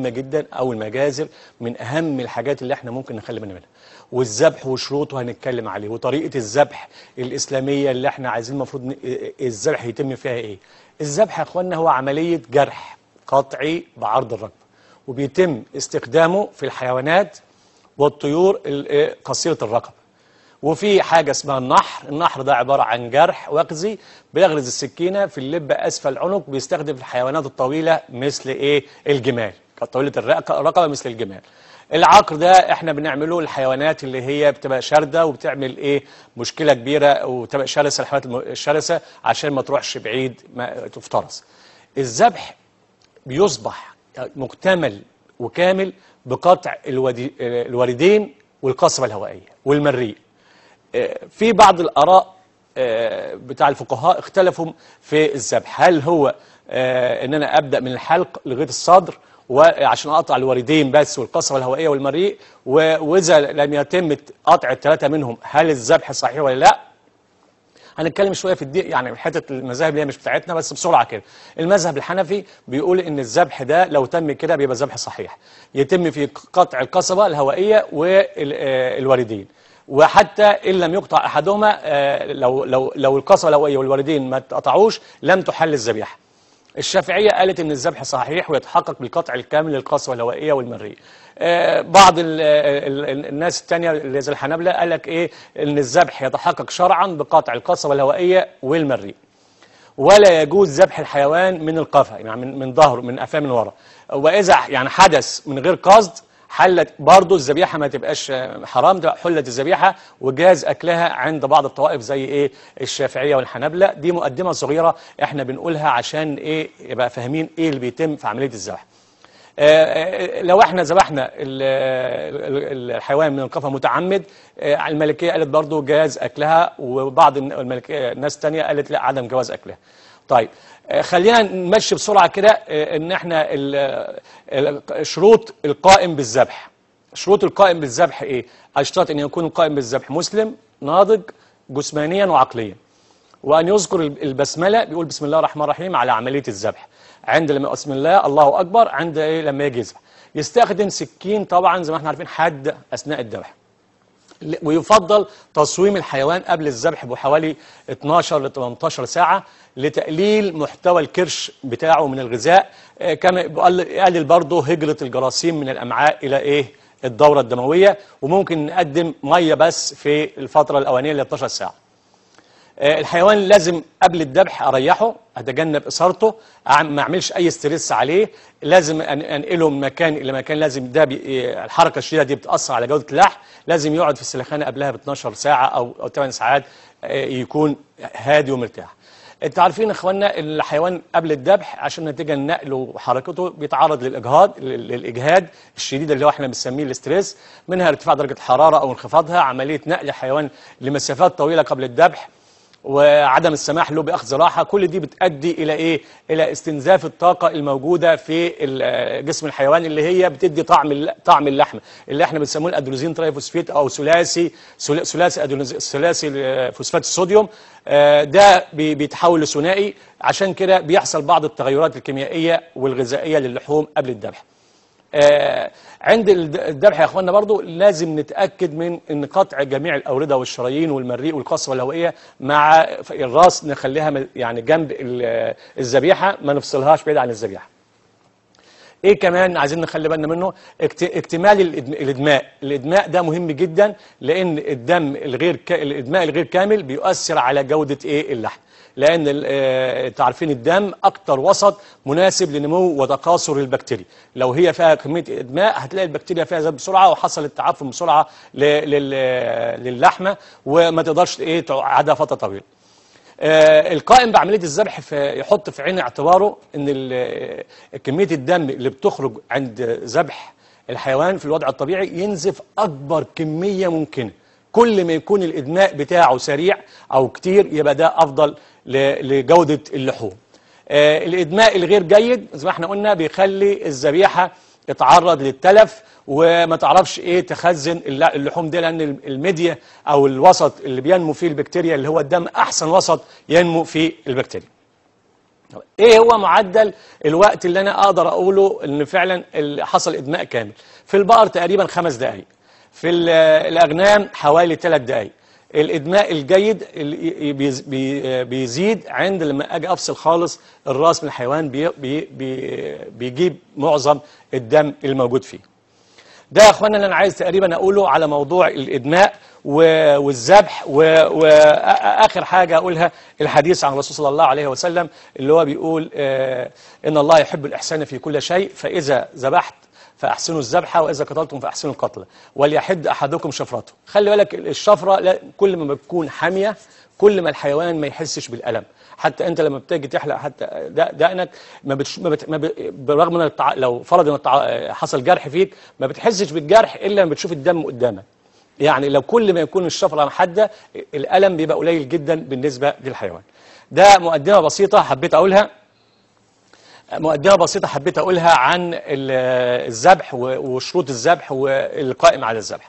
مهمة جدا أو المجازر من أهم الحاجات اللي احنا ممكن نخلي بالنا منها والذبح وشروطه هنتكلم عليه وطريقة الذبح الإسلامية اللي احنا عايزين المفروض آه، الذبح يتم فيها إيه الذبح يا أخوانا هو عملية جرح قطعي بعرض الركبة وبيتم استخدامه في الحيوانات والطيور آه، قصيرة الرقبة وفي حاجة اسمها النحر النحر ده عبارة عن جرح وقزي بيغرز السكينة في اللب أسفل العنق بيستخدم في الحيوانات الطويلة مثل إيه الجمال طويلة الرقبة مثل الجمال العقر ده احنا بنعمله الحيوانات اللي هي بتبقى شاردة وبتعمل ايه مشكلة كبيرة وتبقى شرسة الحيوانات الشرسة عشان ما تروحش بعيد ما تفترس الذبح بيصبح مكتمل وكامل بقطع الوردين والقصبة الهوائية والمريء آه، في بعض الآراء آه، بتاع الفقهاء اختلفوا في الذبح هل هو آه، ان انا ابدا من الحلق لغايه الصدر وعشان اقطع الوريدين بس والقصره الهوائيه والمريء واذا لم يتم قطع الثلاثه منهم هل الذبح صحيح ولا لا هنتكلم شويه في الدي يعني حته المذاهب اللي هي مش بتاعتنا بس بسرعه كده المذهب الحنفي بيقول ان الذبح ده لو تم كده بيبقى ذبح صحيح يتم في قطع القصبه الهوائيه والوريدين. آه، وحتى ان لم يقطع احدهما آه، لو لو لو القصبه الهوائيه والوريدين ما اتقطعوش لم تحل الذبيحه الشافعية قالت ان الذبح صحيح ويتحقق بالقطع الكامل للقسوه الهوائية والمريء آه، بعض آه، الناس الثانيه اللي زي الحنابلة قال لك ايه ان الذبح يتحقق شرعا بقطع القسوه الهوائية والمريء ولا يجوز ذبح الحيوان من القفا يعني من ظهره من قفاه من ورا واذا يعني حدث من غير قصد حلت برضه الذبيحه ما تبقاش حرام ده حلت الذبيحه وجاز اكلها عند بعض الطوائف زي ايه الشافعيه والحنابله دي مقدمه صغيره احنا بنقولها عشان ايه يبقى فاهمين ايه اللي بيتم في عمليه الذبح آه، آه، آه، لو احنا ذبحنا الحيوان من القفا متعمد الملكيه قالت برضه جاز اكلها وبعض الناس ثانيه قالت لا عدم جواز اكلها طيب آه، خلينا نمشي بسرعة كده آه، ان احنا الشروط آه، القائم بالذبح شروط القائم بالذبح ايه اشترط ان يكون القائم بالذبح مسلم ناضج جسمانيا وعقليا وان يذكر البسملة بيقول بسم الله الرحمن الرحيم على عملية الذبح عند لما بسم الله الله اكبر عند إيه لما يجي يذبح يستخدم سكين طبعا زي ما احنا عارفين حد اثناء الذبح ويفضل تصويم الحيوان قبل الذبح بحوالي 12 ل 18 ساعة لتقليل محتوى الكرش بتاعه من الغذاء آه، كما يقلل برضه هجرة الجراثيم من الأمعاء إلى إيه الدورة الدموية وممكن نقدم مية بس في الفترة الأولانية ل 12 ساعة آه، الحيوان لازم قبل الذبح اريحه اتجنب اثارته ما اعملش اي ستريس عليه لازم انقله من مكان الى مكان لازم ده آه، الحركه الشديده دي بتاثر على جوده اللحم لازم يقعد في السلخانه قبلها ب 12 ساعه او او 8 ساعات آه، يكون هادي ومرتاح انتوا عارفين يا اخوانا الحيوان قبل الذبح عشان نتيجه النقل وحركته بيتعرض للاجهاض للاجهاد الشديد اللي هو احنا بنسميه الاستريس منها ارتفاع درجه الحراره او انخفاضها عمليه نقل الحيوان لمسافات طويله قبل الذبح وعدم السماح له باخذ راحه كل دي بتؤدي الى ايه الى استنزاف الطاقه الموجوده في جسم الحيوان اللي هي بتدي طعم طعم اللحم اللي احنا بنسموه الادروزين ترايفوسفيت او ثلاثي ثلاثي ثلاثي فوسفات الصوديوم آه، ده بيتحول لثنائي عشان كده بيحصل بعض التغيرات الكيميائيه والغذائيه للحوم قبل الذبح آه، عند الذبح يا اخوانا برضو لازم نتأكد من ان قطع جميع الأوردة والشرايين والمريء والقصبه الهوائية مع الراس نخليها يعني جنب الذبيحة ما نفصلهاش بعيد عن الذبيحة ايه كمان عايزين نخلي بالنا منه اكتمال الادماء الادماء ده مهم جدا لان الدم الغير ك... الادماء الغير كامل بيؤثر على جوده ايه اللحم لأن آه، تعرفين الدم أكتر وسط مناسب لنمو وتكاثر البكتيريا لو هي فيها كمية إدماء هتلاقي البكتيريا فيها زاد بسرعة وحصل التعفن بسرعة آه، للحمة وما تقدرش إيه تقعدها فترة طويلة آه القائم بعمليه الذبح يحط في عين اعتباره ان آه، كميه الدم اللي بتخرج عند ذبح الحيوان في الوضع الطبيعي ينزف اكبر كميه ممكنه كل ما يكون الإدماء بتاعه سريع أو كتير يبقى ده أفضل لجودة اللحوم آه الإدماء الغير جيد زي ما احنا قلنا بيخلي الذبيحة اتعرض للتلف وما تعرفش ايه تخزن اللحوم دي لان الميديا او الوسط اللي بينمو فيه البكتيريا اللي هو الدم احسن وسط ينمو فيه البكتيريا ايه هو معدل الوقت اللي انا اقدر اقوله ان فعلا حصل ادماء كامل في البقر تقريبا خمس دقائق في الأغنام حوالي 3 دقايق الإدماء الجيد بيزيد عند لما أجي أفصل خالص الرأس من الحيوان بي بي بيجيب معظم الدم الموجود فيه ده يا أخوانا اللي أنا عايز تقريبا أقوله على موضوع الإدماء والذبح واخر حاجه اقولها الحديث عن الرسول صلى الله عليه وسلم اللي هو بيقول آه، ان الله يحب الاحسان في كل شيء فاذا ذبحت فأحسنوا الذبحة وإذا قتلتم فأحسنوا القتل وليحد أحدكم شفرته خلي بالك الشفرة كل ما بتكون حامية كل ما الحيوان ما يحسش بالألم حتى أنت لما بتيجي تحلق حتى دقنك ما بتش ما بت ما برغم ان التع... لو فرض ان التع... حصل جرح فيك ما بتحسش بالجرح إلا لما بتشوف الدم قدامك يعني لو كل ما يكون الشفرة حادة الألم بيبقى قليل جدا بالنسبة للحيوان ده مقدمة بسيطة حبيت أقولها مقدمة بسيطة حبيت أقولها عن الذبح وشروط الذبح والقائم على الذبح